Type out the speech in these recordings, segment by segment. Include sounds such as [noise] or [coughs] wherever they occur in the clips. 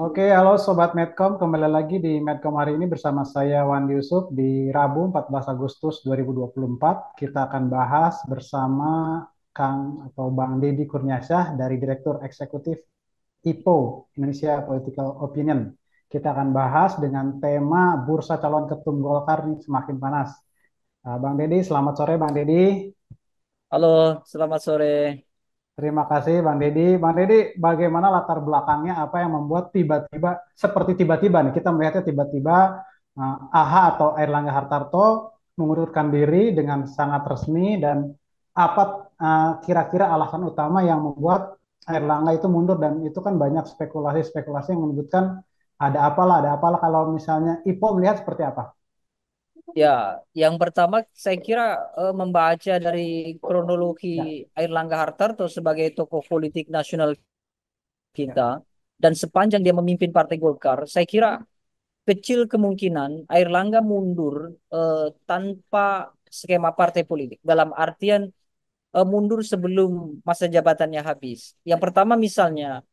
Oke, halo Sobat Medcom. Kembali lagi di Medcom hari ini bersama saya Wandi Yusuf di Rabu 14 Agustus 2024. Kita akan bahas bersama Kang atau Bang Deddy Kurniasyah dari Direktur Eksekutif IPO, Indonesia Political Opinion. Kita akan bahas dengan tema Bursa Calon Ketum Golkar Semakin Panas. Ah, Bang Deddy, selamat sore Bang Deddy. Halo, selamat sore. Terima kasih Bang Deddy. Bang Deddy, bagaimana latar belakangnya apa yang membuat tiba-tiba seperti tiba-tiba nih kita melihatnya tiba-tiba uh, eh, AHA atau Erlangga Hartarto mengundurkan diri dengan sangat resmi dan apa uh, kira-kira alasan utama yang membuat Erlangga itu mundur dan itu kan banyak spekulasi-spekulasi yang menyebutkan ada apalah, ada apalah kalau misalnya IPO melihat seperti apa? Ya, yang pertama saya kira uh, membaca dari kronologi ya. Air Langga Hartarto sebagai tokoh politik nasional kita dan sepanjang dia memimpin Partai Golkar, saya kira kecil kemungkinan Air Langga mundur uh, tanpa skema partai politik. Dalam artian uh, mundur sebelum masa jabatannya habis. Yang pertama misalnya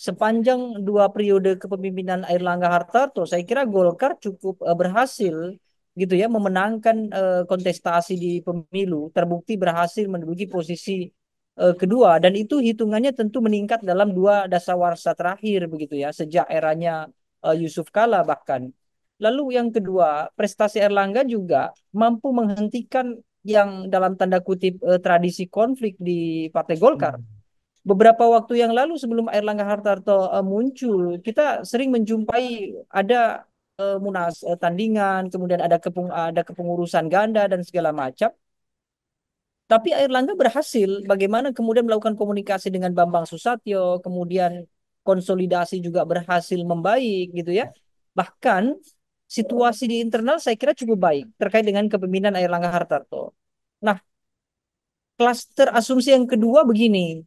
sepanjang dua periode kepemimpinan Air Langga Hartarto, saya kira Golkar cukup uh, berhasil gitu ya memenangkan uh, kontestasi di pemilu terbukti berhasil menduduki posisi uh, kedua dan itu hitungannya tentu meningkat dalam dua dasawarsa terakhir begitu ya sejak eranya uh, Yusuf Kala bahkan lalu yang kedua prestasi Erlangga juga mampu menghentikan yang dalam tanda kutip uh, tradisi konflik di Partai Golkar. Hmm. Beberapa waktu yang lalu sebelum Erlangga Hartarto muncul, kita sering menjumpai ada uh, munas uh, tandingan, kemudian ada kepung ada kepengurusan ganda dan segala macam. Tapi Air Langga berhasil bagaimana kemudian melakukan komunikasi dengan Bambang Susatyo, kemudian konsolidasi juga berhasil membaik gitu ya. Bahkan situasi di internal saya kira cukup baik terkait dengan kepemimpinan Air Langga Hartarto. Nah, kluster asumsi yang kedua begini,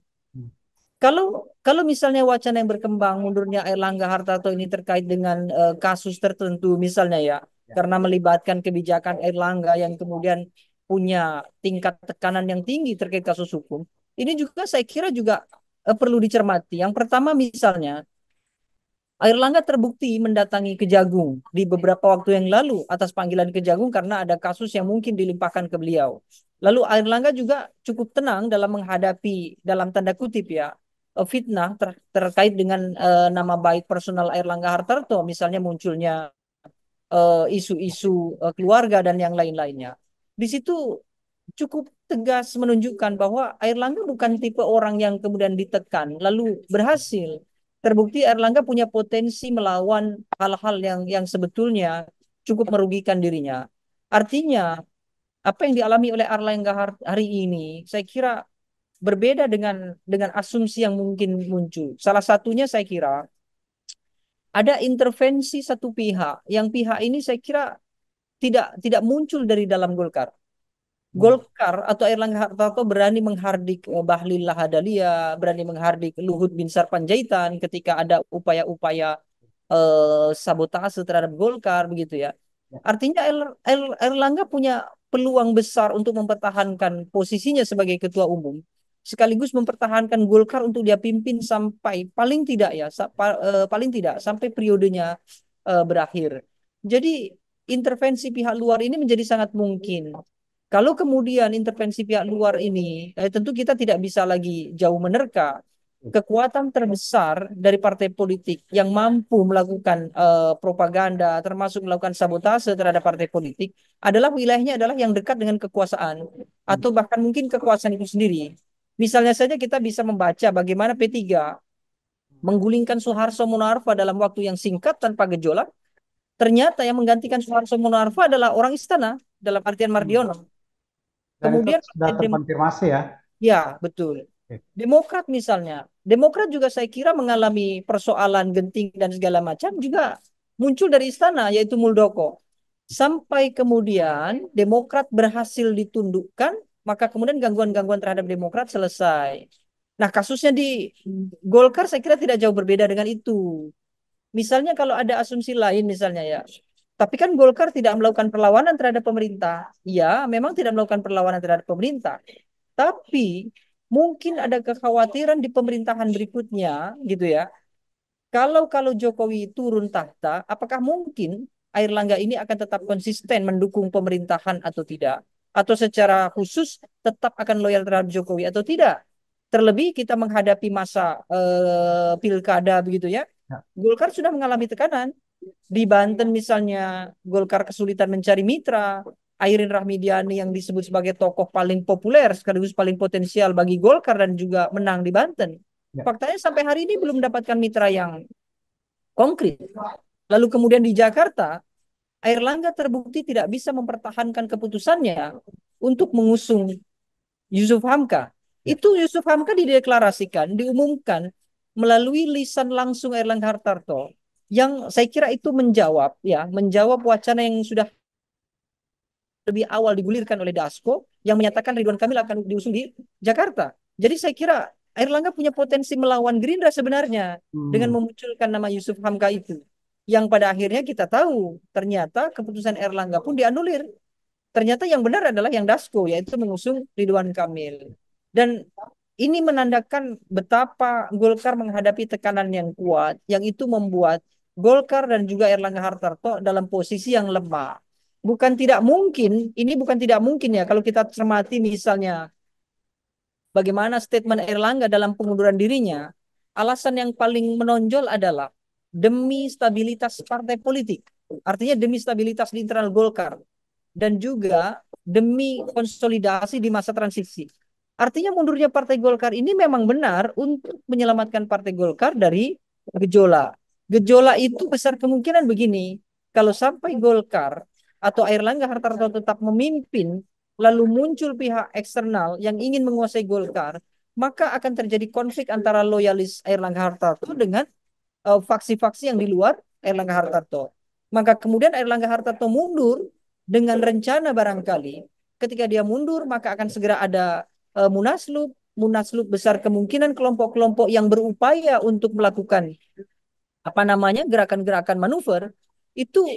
kalau kalau misalnya wacana yang berkembang mundurnya Erlangga Hartarto ini terkait dengan uh, kasus tertentu misalnya ya, ya. karena melibatkan kebijakan Erlangga yang kemudian punya tingkat tekanan yang tinggi terkait kasus hukum, ini juga saya kira juga uh, perlu dicermati. Yang pertama misalnya Erlangga terbukti mendatangi Kejagung di beberapa waktu yang lalu atas panggilan Kejagung karena ada kasus yang mungkin dilimpahkan ke beliau. Lalu Erlangga juga cukup tenang dalam menghadapi dalam tanda kutip ya Eh, fitnah ter terkait dengan uh, nama baik personal Erlangga Hartarto misalnya munculnya eh, isu-isu uh, uh, keluarga dan yang lain-lainnya. Di situ cukup tegas menunjukkan bahwa Erlangga bukan tipe orang yang kemudian ditekan lalu berhasil. Terbukti Erlangga punya potensi melawan hal-hal yang yang sebetulnya cukup merugikan dirinya. Artinya apa yang dialami oleh Erlangga hari ini saya kira berbeda dengan dengan asumsi yang mungkin muncul. Salah satunya saya kira ada intervensi satu pihak yang pihak ini saya kira tidak tidak muncul dari dalam Golkar. Hmm. Golkar atau Erlangga Hartarto berani menghardik eh, Bahlil Lahadalia, berani menghardik Luhut Bin Sarpanjaitan ketika ada upaya-upaya eh, sabotase terhadap Golkar begitu ya. ya. Artinya er, er, Erlangga punya peluang besar untuk mempertahankan posisinya sebagai ketua umum sekaligus mempertahankan Golkar untuk dia pimpin sampai paling tidak ya eh, paling tidak sampai periodenya eh, berakhir. Jadi intervensi pihak luar ini menjadi sangat mungkin. Kalau kemudian intervensi pihak luar ini, eh, tentu kita tidak bisa lagi jauh menerka kekuatan terbesar dari partai politik yang mampu melakukan eh, propaganda, termasuk melakukan sabotase terhadap partai politik, adalah wilayahnya adalah yang dekat dengan kekuasaan atau bahkan mungkin kekuasaan itu sendiri. Misalnya saja kita bisa membaca bagaimana P3 hmm. menggulingkan Soeharto Munarfa dalam waktu yang singkat tanpa gejolak. Ternyata yang menggantikan Soeharto Munarfa adalah orang istana dalam artian Mardiono. Hmm. Dan Kemudian sudah terkonfirmasi ya. Ya, betul. Demokrat misalnya, Demokrat juga saya kira mengalami persoalan genting dan segala macam juga muncul dari istana yaitu Muldoko. Sampai kemudian Demokrat berhasil ditundukkan maka kemudian gangguan-gangguan terhadap Demokrat selesai. Nah, kasusnya di Golkar saya kira tidak jauh berbeda dengan itu. Misalnya kalau ada asumsi lain misalnya ya. Tapi kan Golkar tidak melakukan perlawanan terhadap pemerintah. Ya, memang tidak melakukan perlawanan terhadap pemerintah. Tapi mungkin ada kekhawatiran di pemerintahan berikutnya gitu ya. Kalau kalau Jokowi turun tahta, apakah mungkin Air Langga ini akan tetap konsisten mendukung pemerintahan atau tidak? atau secara khusus tetap akan loyal terhadap Jokowi atau tidak. Terlebih kita menghadapi masa eh, pilkada begitu ya. ya. Golkar sudah mengalami tekanan. Di Banten misalnya Golkar kesulitan mencari mitra. Airin Rahmidiani yang disebut sebagai tokoh paling populer sekaligus paling potensial bagi Golkar dan juga menang di Banten. Ya. Faktanya sampai hari ini belum mendapatkan mitra yang konkret. Lalu kemudian di Jakarta Air Langga terbukti tidak bisa mempertahankan keputusannya untuk mengusung Yusuf Hamka. Ya. Itu Yusuf Hamka dideklarasikan, diumumkan melalui lisan langsung Erlangga Hartarto yang saya kira itu menjawab ya, menjawab wacana yang sudah lebih awal digulirkan oleh Dasko yang menyatakan Ridwan Kamil akan diusung di Jakarta. Jadi saya kira Air Langga punya potensi melawan Gerindra sebenarnya hmm. dengan memunculkan nama Yusuf Hamka itu yang pada akhirnya kita tahu ternyata keputusan Erlangga pun dianulir. Ternyata yang benar adalah yang Dasko yaitu mengusung Ridwan Kamil. Dan ini menandakan betapa Golkar menghadapi tekanan yang kuat yang itu membuat Golkar dan juga Erlangga Hartarto dalam posisi yang lemah. Bukan tidak mungkin, ini bukan tidak mungkin ya kalau kita cermati misalnya bagaimana statement Erlangga dalam pengunduran dirinya, alasan yang paling menonjol adalah demi stabilitas partai politik. Artinya demi stabilitas di internal Golkar dan juga demi konsolidasi di masa transisi. Artinya mundurnya Partai Golkar ini memang benar untuk menyelamatkan Partai Golkar dari gejolak. Gejolak itu besar kemungkinan begini, kalau sampai Golkar atau Airlangga Hartarto tetap memimpin, lalu muncul pihak eksternal yang ingin menguasai Golkar, maka akan terjadi konflik antara loyalis Airlangga Hartarto dengan Eh, faksi-faksi yang di luar Erlangga Hartarto. Maka kemudian Erlangga Hartarto mundur dengan rencana barangkali ketika dia mundur maka akan segera ada uh, eh, munaslub, munaslup besar kemungkinan kelompok-kelompok yang berupaya untuk melakukan apa namanya gerakan-gerakan manuver itu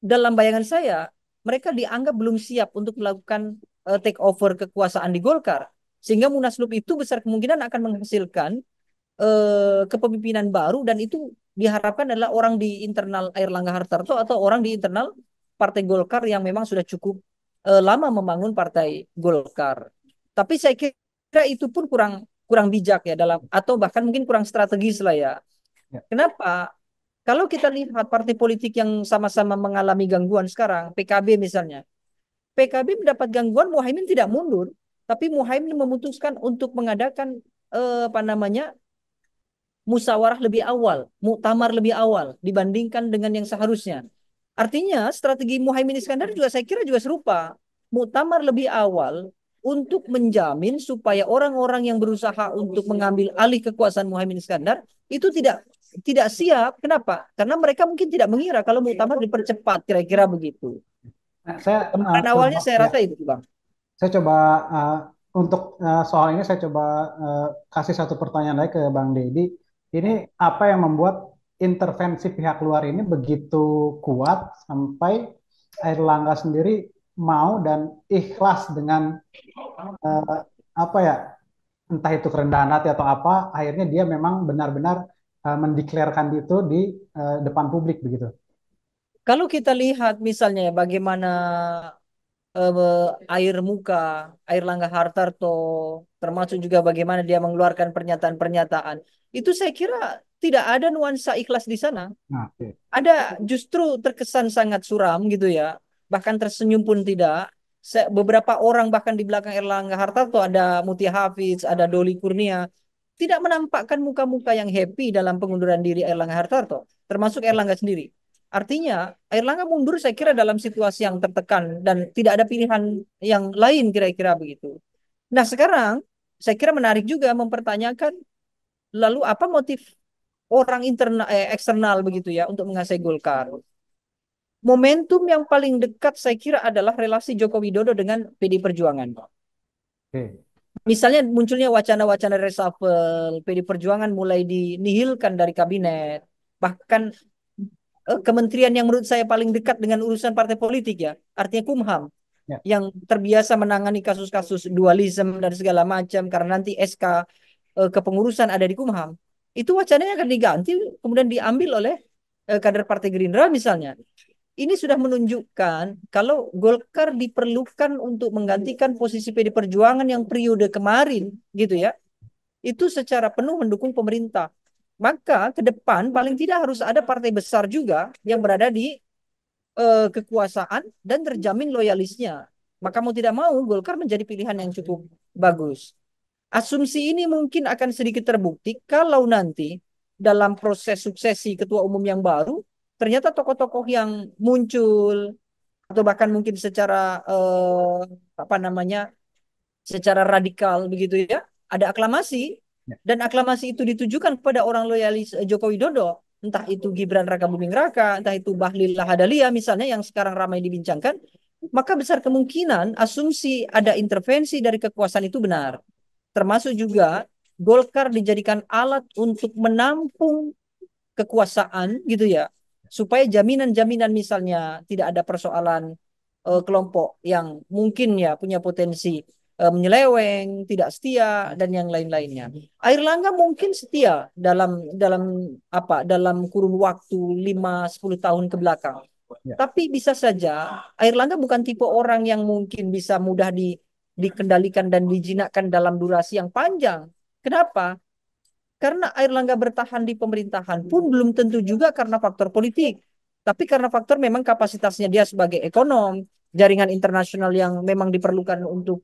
dalam bayangan saya mereka dianggap belum siap untuk melakukan uh, take over kekuasaan di Golkar sehingga munaslub itu besar kemungkinan akan menghasilkan Eh, kepemimpinan baru dan itu diharapkan adalah orang di internal Air Langga Hartarto atau orang di internal Partai Golkar yang memang sudah cukup eh, lama membangun Partai Golkar. Tapi saya kira itu pun kurang kurang bijak ya dalam atau bahkan mungkin kurang strategis lah ya. ya. Kenapa? Kalau kita lihat partai politik yang sama-sama mengalami gangguan sekarang, PKB misalnya, PKB mendapat gangguan, Muhaimin tidak mundur, tapi Muhaimin memutuskan untuk mengadakan eh, apa namanya musawarah lebih awal, muktamar lebih awal dibandingkan dengan yang seharusnya. Artinya strategi Muhaimin Iskandar juga saya kira juga serupa. Muktamar lebih awal untuk menjamin supaya orang-orang yang berusaha untuk mengambil alih kekuasaan Muhaimin Iskandar itu tidak tidak siap. Kenapa? Karena mereka mungkin tidak mengira kalau muktamar dipercepat kira-kira begitu. Nah, saya Dan eh, awalnya saya rasa ya. itu, Bang. Saya coba uh, untuk uh, soal ini saya coba uh, kasih satu pertanyaan lagi ke Bang Deddy ini apa yang membuat intervensi pihak luar ini begitu kuat sampai Air Langga sendiri mau dan ikhlas dengan uh, apa ya entah itu kerendahan hati atau apa akhirnya dia memang benar-benar uh, eh, mendeklarkan itu di uh, depan publik begitu. Kalau kita lihat misalnya ya, bagaimana uh, air muka, air langga Hartarto, termasuk juga bagaimana dia mengeluarkan pernyataan-pernyataan itu saya kira tidak ada nuansa ikhlas di sana. Nah, okay. Ada justru terkesan sangat suram gitu ya, bahkan tersenyum pun tidak. beberapa orang bahkan di belakang Erlangga Hartarto ada Muti Hafiz, ada Doli Kurnia, tidak menampakkan muka-muka yang happy dalam pengunduran diri Erlangga Hartarto, termasuk Erlangga sendiri. Artinya Erlangga mundur saya kira dalam situasi yang tertekan dan tidak ada pilihan yang lain kira-kira begitu. Nah sekarang saya kira menarik juga mempertanyakan lalu apa motif orang internal eh, eksternal begitu ya untuk mengasai Golkar? Momentum yang paling dekat saya kira adalah relasi Joko Widodo dengan PD Perjuangan, Hmm. Misalnya munculnya wacana-wacana reshuffle, PD Perjuangan mulai dinihilkan dari kabinet, bahkan eh, kementerian yang menurut saya paling dekat dengan urusan partai politik ya, artinya Kumham ya. yang terbiasa menangani kasus-kasus dualisme dan segala macam karena nanti SK Eh, kepengurusan ada di Kumham, itu wacananya akan diganti kemudian diambil oleh eh, kader Partai Gerindra misalnya. Ini sudah menunjukkan kalau Golkar diperlukan untuk menggantikan posisi PD Perjuangan yang periode kemarin gitu ya. Itu secara penuh mendukung pemerintah. Maka ke depan paling tidak harus ada partai besar juga yang berada di eh, kekuasaan dan terjamin loyalisnya. Maka mau tidak mau Golkar menjadi pilihan yang cukup bagus. Asumsi ini mungkin akan sedikit terbukti kalau nanti dalam proses suksesi ketua umum yang baru ternyata tokoh-tokoh yang muncul atau bahkan mungkin secara eh, apa namanya secara radikal begitu ya ada aklamasi ya. dan aklamasi itu ditujukan kepada orang loyalis eh, Joko Widodo entah itu Gibran Raka Buming Raka entah itu Bahlil Lahadalia misalnya yang sekarang ramai dibincangkan maka besar kemungkinan asumsi ada intervensi dari kekuasaan itu benar Termasuk juga Golkar dijadikan alat untuk menampung kekuasaan gitu ya. Supaya jaminan-jaminan misalnya tidak ada persoalan uh, kelompok yang mungkin ya punya potensi uh, menyeleweng, tidak setia dan yang lain-lainnya. Air Langga mungkin setia dalam dalam apa? dalam kurun waktu 5 10 tahun ke belakang. Ya. Tapi bisa saja Air Langga bukan tipe orang yang mungkin bisa mudah di dikendalikan dan dijinakkan dalam durasi yang panjang. Kenapa? Karena Air Langga bertahan di pemerintahan pun belum tentu juga karena faktor politik. Tapi karena faktor memang kapasitasnya dia sebagai ekonom, jaringan internasional yang memang diperlukan untuk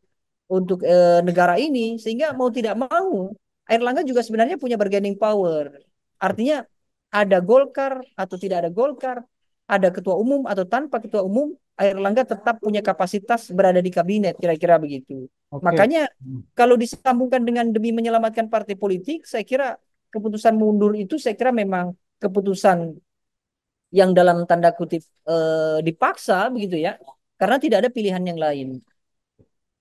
untuk e, negara ini sehingga mau tidak mau Air Langga juga sebenarnya punya bargaining power. Artinya ada Golkar atau tidak ada Golkar, ada ketua umum atau tanpa ketua umum, Air Langga tetap punya kapasitas berada di kabinet kira-kira begitu. Okay. Makanya hmm. kalau disambungkan dengan demi menyelamatkan partai politik, saya kira keputusan mundur itu saya kira memang keputusan yang dalam tanda kutip eh, dipaksa begitu ya, karena tidak ada pilihan yang lain.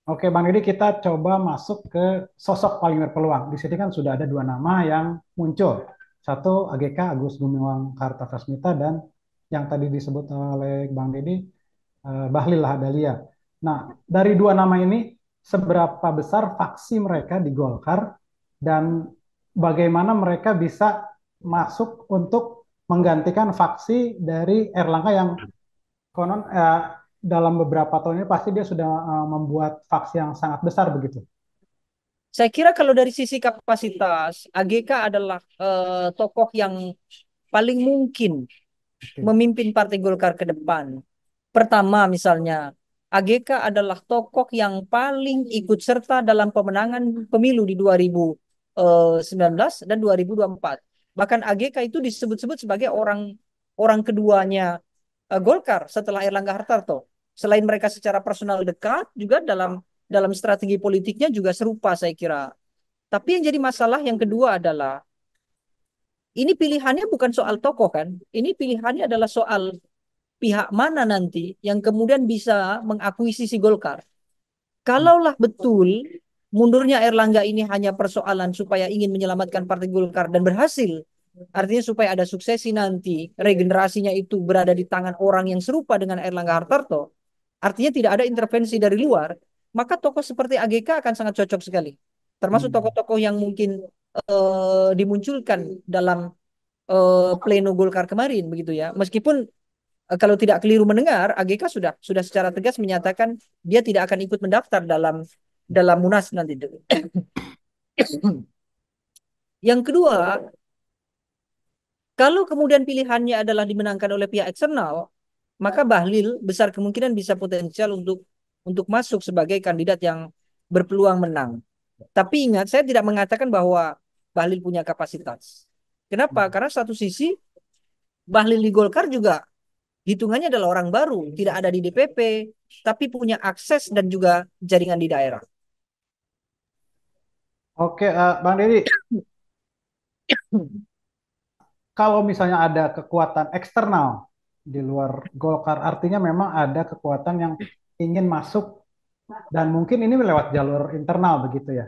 Oke Bang Edi, kita coba masuk ke sosok paling berpeluang. Di sini kan sudah ada dua nama yang muncul. Satu AGK Agus Gumiwang Kartasasmita dan yang tadi disebut oleh Bang Dedi Eh, Bahlil Lahadalia. Nah, dari dua nama ini, seberapa besar faksi mereka di Golkar dan bagaimana mereka bisa masuk untuk menggantikan faksi dari Erlangga yang konon eh, dalam beberapa tahun ini pasti dia sudah eh, membuat faksi yang sangat besar begitu. Saya kira kalau dari sisi kapasitas AGK adalah eh, tokoh yang paling mungkin memimpin Partai Golkar ke depan Pertama misalnya, AGK adalah tokoh yang paling ikut serta dalam pemenangan pemilu di 2019 eh, dan 2024. Bahkan AGK itu disebut-sebut sebagai orang orang keduanya eh, Golkar setelah Erlangga Hartarto. Selain mereka secara personal dekat, juga dalam dalam strategi politiknya juga serupa saya kira. Tapi yang jadi masalah yang kedua adalah ini pilihannya bukan soal tokoh kan, ini pilihannya adalah soal pihak mana nanti yang kemudian bisa mengakuisisi Golkar. Kalaulah betul mundurnya Erlangga ini hanya persoalan supaya ingin menyelamatkan Partai Golkar dan berhasil, artinya supaya ada suksesi nanti, regenerasinya itu berada di tangan orang yang serupa dengan Erlangga Hartarto, artinya tidak ada intervensi dari luar, maka tokoh seperti AGK akan sangat cocok sekali. Termasuk hmm. tokoh-tokoh yang mungkin uh, dimunculkan dalam uh, pleno Golkar kemarin begitu ya. Meskipun Eh, kalau tidak keliru mendengar, AGK sudah sudah secara tegas menyatakan dia tidak akan ikut mendaftar dalam dalam Munas nanti. [coughs] Yang kedua, kalau kemudian pilihannya adalah dimenangkan oleh pihak eksternal, maka Bahlil besar kemungkinan bisa potensial untuk untuk masuk sebagai kandidat yang berpeluang menang. Tapi ingat, saya tidak mengatakan bahwa Bahlil punya kapasitas. Kenapa? Hmm. Karena satu sisi Bahlil di Golkar juga hitungannya adalah orang baru, iya. tidak ada di DPP, tapi punya akses dan juga jaringan di daerah. Oke, uh, Bang Deddy. Kalau misalnya ada kekuatan eksternal di luar Golkar, artinya memang ada kekuatan yang ingin masuk dan mungkin ini lewat jalur internal begitu ya.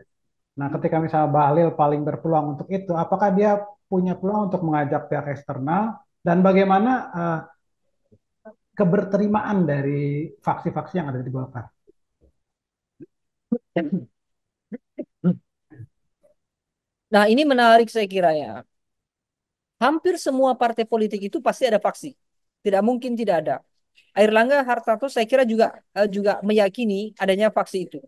Nah, ketika misalnya Bahlil paling berpeluang untuk itu, apakah dia punya peluang untuk mengajak pihak eksternal dan bagaimana uh, keberterimaan dari faksi-faksi yang ada di Golkar? Nah, ini menarik saya kira ya. Hampir semua partai politik itu pasti ada faksi. Tidak mungkin tidak ada. Air Langga Hartarto saya kira juga eh, juga meyakini adanya faksi itu.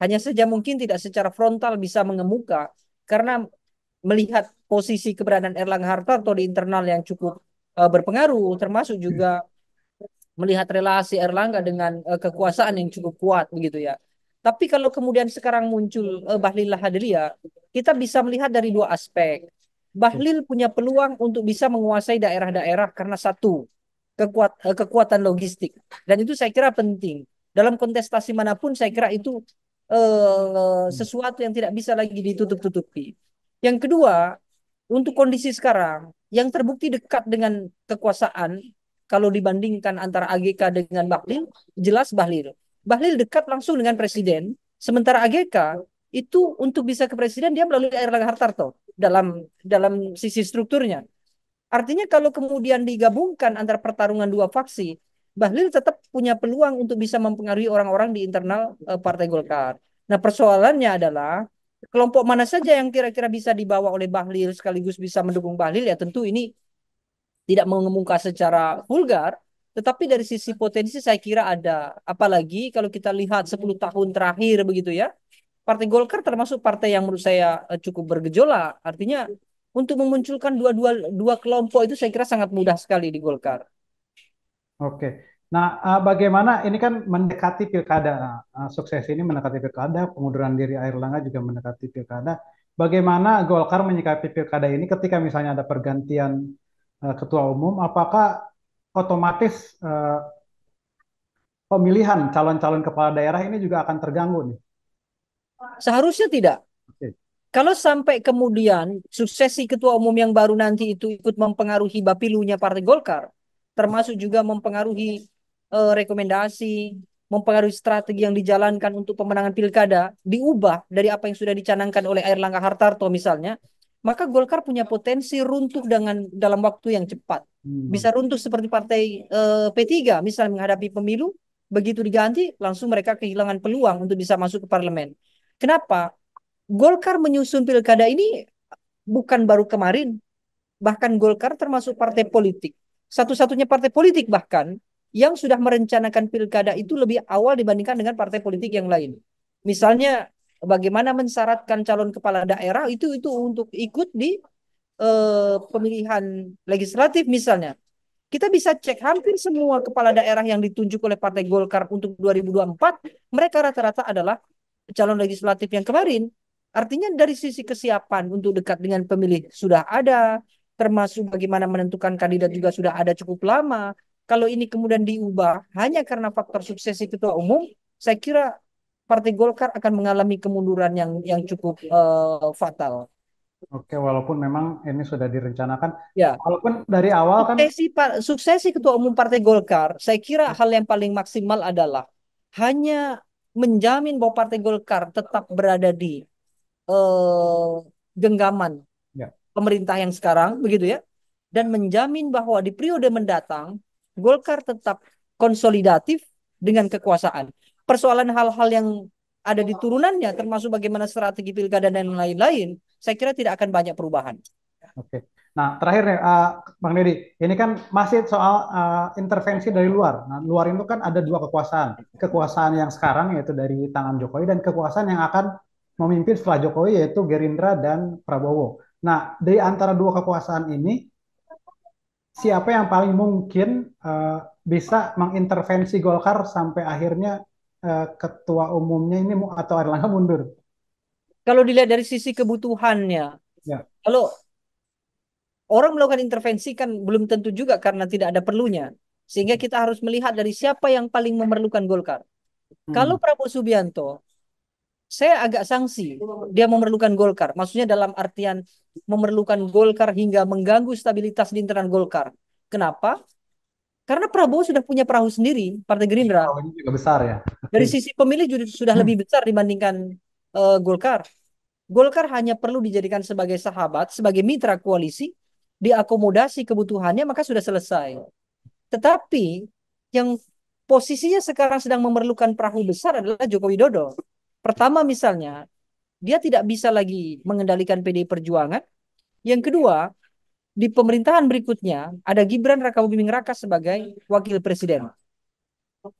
Hanya saja mungkin tidak secara frontal bisa mengemuka karena melihat posisi keberadaan Erlangga Hartarto di internal yang cukup eh, berpengaruh termasuk juga melihat relasi Erlangga dengan uh, kekuasaan yang cukup kuat begitu ya. Tapi kalau kemudian sekarang muncul uh, Bahlil Lahadalia, kita bisa melihat dari dua aspek. Bahlil punya peluang untuk bisa menguasai daerah-daerah karena satu, kekuat, uh, kekuatan logistik. Dan itu saya kira penting. Dalam kontestasi manapun saya kira itu uh, sesuatu yang tidak bisa lagi ditutup-tutupi. Yang kedua, untuk kondisi sekarang yang terbukti dekat dengan kekuasaan kalau dibandingkan antara AGK dengan Bahlil, jelas Bahlil. Bahlil dekat langsung dengan presiden, sementara AGK itu untuk bisa ke presiden dia melalui Erlangga Hartarto dalam dalam sisi strukturnya. Artinya kalau kemudian digabungkan antara pertarungan dua faksi, Bahlil tetap punya peluang untuk bisa mempengaruhi orang-orang di internal eh, Partai Golkar. Nah, persoalannya adalah kelompok mana saja yang kira-kira bisa dibawa oleh Bahlil sekaligus bisa mendukung Bahlil ya tentu ini tidak mengemuka secara vulgar, tetapi dari sisi potensi saya kira ada. Apalagi kalau kita lihat 10 tahun terakhir begitu ya, Partai Golkar termasuk partai yang menurut saya eh, cukup bergejolak. Artinya untuk memunculkan dua-dua dua kelompok itu saya kira sangat mudah sekali di Golkar. Oke. Nah, eh, bagaimana ini kan mendekati pilkada, nah, eh, sukses ini mendekati pilkada, pengunduran diri Air Langga juga mendekati pilkada. Bagaimana Golkar menyikapi pilkada ini ketika misalnya ada pergantian Eh, ketua umum, apakah otomatis uh, pemilihan calon-calon kepala daerah ini juga akan terganggu nih? Seharusnya tidak. Kalau sampai kemudian suksesi ketua umum yang baru nanti itu ikut mempengaruhi bapilunya Partai Golkar, termasuk juga mempengaruhi uh, rekomendasi, mempengaruhi strategi yang dijalankan untuk pemenangan pilkada diubah dari apa yang sudah dicanangkan oleh Air Langga Hartarto misalnya, maka Golkar punya potensi runtuh dengan dalam waktu yang cepat. Hmm. Bisa runtuh seperti partai eh, P3 misalnya menghadapi pemilu, begitu diganti langsung mereka kehilangan peluang untuk bisa masuk ke parlemen. Kenapa? Golkar menyusun pilkada ini bukan baru kemarin. Bahkan Golkar termasuk partai politik. Satu-satunya partai politik bahkan yang sudah merencanakan pilkada itu lebih awal dibandingkan dengan partai politik yang lain. Misalnya bagaimana mensyaratkan calon kepala daerah itu itu untuk ikut di uh, pemilihan legislatif misalnya. Kita bisa cek hampir semua kepala daerah yang ditunjuk oleh Partai Golkar untuk 2024, mereka rata-rata adalah calon legislatif yang kemarin. Artinya dari sisi kesiapan untuk dekat dengan pemilih sudah ada, termasuk bagaimana menentukan kandidat juga sudah ada cukup lama. Kalau ini kemudian diubah hanya karena faktor suksesi ketua umum, saya kira Partai Golkar akan mengalami kemunduran yang yang cukup uh, fatal. Oke, walaupun memang ini sudah direncanakan, ya. walaupun dari awal kan suksesi, suksesi ketua umum Partai Golkar, saya kira ya. hal yang paling maksimal adalah hanya menjamin bahwa Partai Golkar tetap berada di uh, genggaman ya. pemerintah yang sekarang, begitu ya, dan menjamin bahwa di periode mendatang Golkar tetap konsolidatif dengan kekuasaan persoalan hal-hal yang ada di turunannya termasuk bagaimana strategi pilkada dan lain-lain saya kira tidak akan banyak perubahan. Oke. Nah, terakhir nih uh, Bang Deddy, ini kan masih soal uh, intervensi dari luar. Nah, luar itu kan ada dua kekuasaan. Kekuasaan yang sekarang yaitu dari tangan Jokowi dan kekuasaan yang akan memimpin setelah Jokowi yaitu Gerindra dan Prabowo. Nah, dari antara dua kekuasaan ini siapa yang paling mungkin uh, bisa mengintervensi Golkar sampai akhirnya Eh, ketua umumnya ini atau Erlangga mundur? Kalau dilihat dari sisi kebutuhannya, ya. kalau orang melakukan intervensi kan belum tentu juga karena tidak ada perlunya. Sehingga kita harus melihat dari siapa yang paling memerlukan Golkar. Hmm. Kalau Prabowo Subianto, saya agak sanksi dia memerlukan Golkar. Maksudnya dalam artian memerlukan Golkar hingga mengganggu stabilitas di internal Golkar. Kenapa? Karena Prabowo sudah punya perahu sendiri, Partai iya, Gerindra. ini juga besar ya. Dari sisi pemilih sudah hmm. lebih besar dibandingkan uh, Golkar. Golkar hanya perlu dijadikan sebagai sahabat, sebagai mitra koalisi, diakomodasi kebutuhannya maka sudah selesai. Tetapi yang posisinya sekarang sedang memerlukan perahu besar adalah Joko Widodo. Pertama misalnya, dia tidak bisa lagi mengendalikan PDI Perjuangan. Yang kedua, di pemerintahan berikutnya ada Gibran Rakabuming Raka sebagai wakil presiden.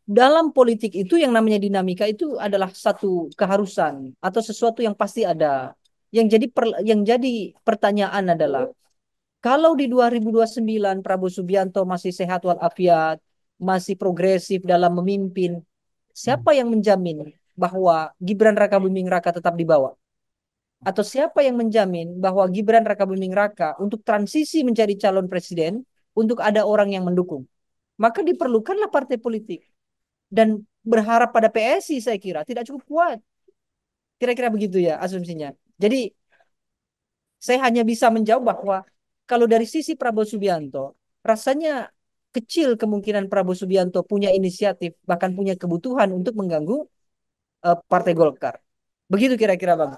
Dalam politik itu yang namanya dinamika itu adalah satu keharusan atau sesuatu yang pasti ada. Yang jadi per, yang jadi pertanyaan adalah kalau di 2029 Prabowo Subianto masih sehat walafiat, masih progresif dalam memimpin, siapa yang menjamin bahwa Gibran Rakabuming Raka tetap dibawa? atau siapa yang menjamin bahwa Gibran Raka Buming Raka untuk transisi menjadi calon presiden untuk ada orang yang mendukung. Maka diperlukanlah partai politik. Dan berharap pada PSI saya kira tidak cukup kuat. Kira-kira begitu ya asumsinya. Jadi saya hanya bisa menjawab bahwa kalau dari sisi Prabowo Subianto rasanya kecil kemungkinan Prabowo Subianto punya inisiatif bahkan punya kebutuhan untuk mengganggu uh, Partai Golkar. Begitu kira-kira Bang.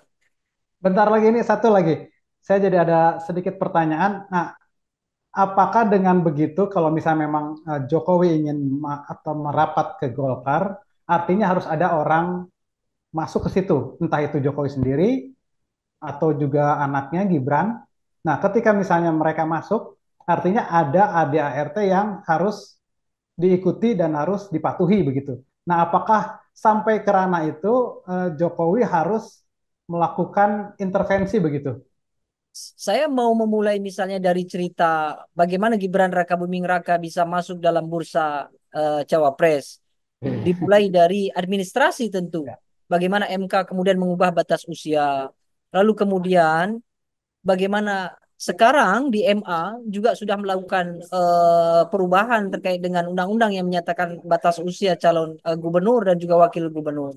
Bentar lagi ini satu lagi. Saya jadi ada sedikit pertanyaan. Nah, apakah dengan begitu kalau misalnya memang eh, Jokowi ingin atau merapat ke Golkar, artinya harus ada orang masuk ke situ, entah itu Jokowi sendiri atau juga anaknya Gibran. Nah, ketika misalnya mereka masuk, artinya ada ADART yang harus diikuti dan harus dipatuhi begitu. Nah, apakah sampai kerana itu eh, Jokowi harus melakukan intervensi begitu? Saya mau memulai misalnya dari cerita bagaimana Gibran Raka Buming Raka bisa masuk dalam bursa uh, cawapres. Hmm. Dimulai dari administrasi tentu. Ya. Bagaimana MK kemudian mengubah batas usia. Lalu kemudian bagaimana sekarang di MA juga sudah melakukan uh, perubahan terkait dengan undang-undang yang menyatakan batas usia calon uh, gubernur dan juga wakil gubernur.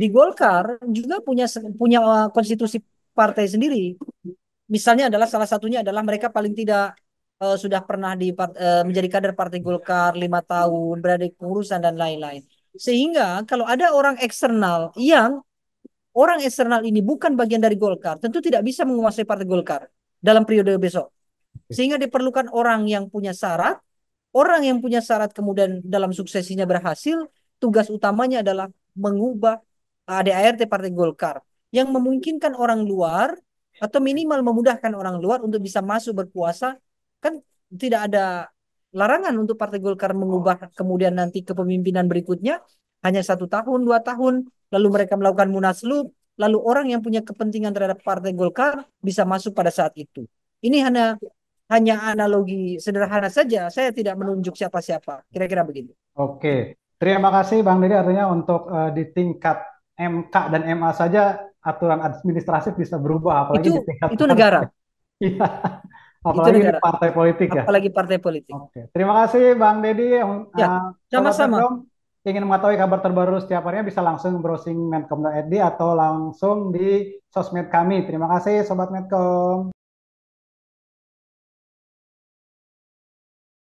Di Golkar juga punya punya uh, konstitusi partai sendiri. Misalnya adalah salah satunya adalah mereka paling tidak uh, sudah pernah di uh, menjadi kader partai Golkar lima tahun berada di pengurusan dan lain-lain. Sehingga kalau ada orang eksternal yang orang eksternal ini bukan bagian dari Golkar, tentu tidak bisa menguasai partai Golkar dalam periode besok. Sehingga diperlukan orang yang punya syarat, orang yang punya syarat kemudian dalam suksesinya berhasil, tugas utamanya adalah mengubah ADART ah, Partai Golkar yang memungkinkan orang luar atau minimal memudahkan orang luar untuk bisa masuk berpuasa kan tidak ada larangan untuk Partai Golkar mengubah oh. kemudian nanti kepemimpinan berikutnya hanya satu tahun dua tahun lalu mereka melakukan munaslub lalu orang yang punya kepentingan terhadap Partai Golkar bisa masuk pada saat itu ini hanya hanya analogi sederhana saja saya tidak menunjuk siapa-siapa kira-kira begitu oke terima kasih Bang Dedi artinya untuk uh, di tingkat MK dan MA saja aturan administratif bisa berubah apalagi itu, di itu negara. [laughs] Iya. apalagi itu negara. partai politik ya. Apalagi partai politik. Oke. Terima kasih Bang Dedi. Eh, ya, sama-sama. Uh, ingin mengetahui kabar terbaru setiap harinya bisa langsung browsing medcom.id atau langsung di sosmed kami. Terima kasih Sobat Medcom.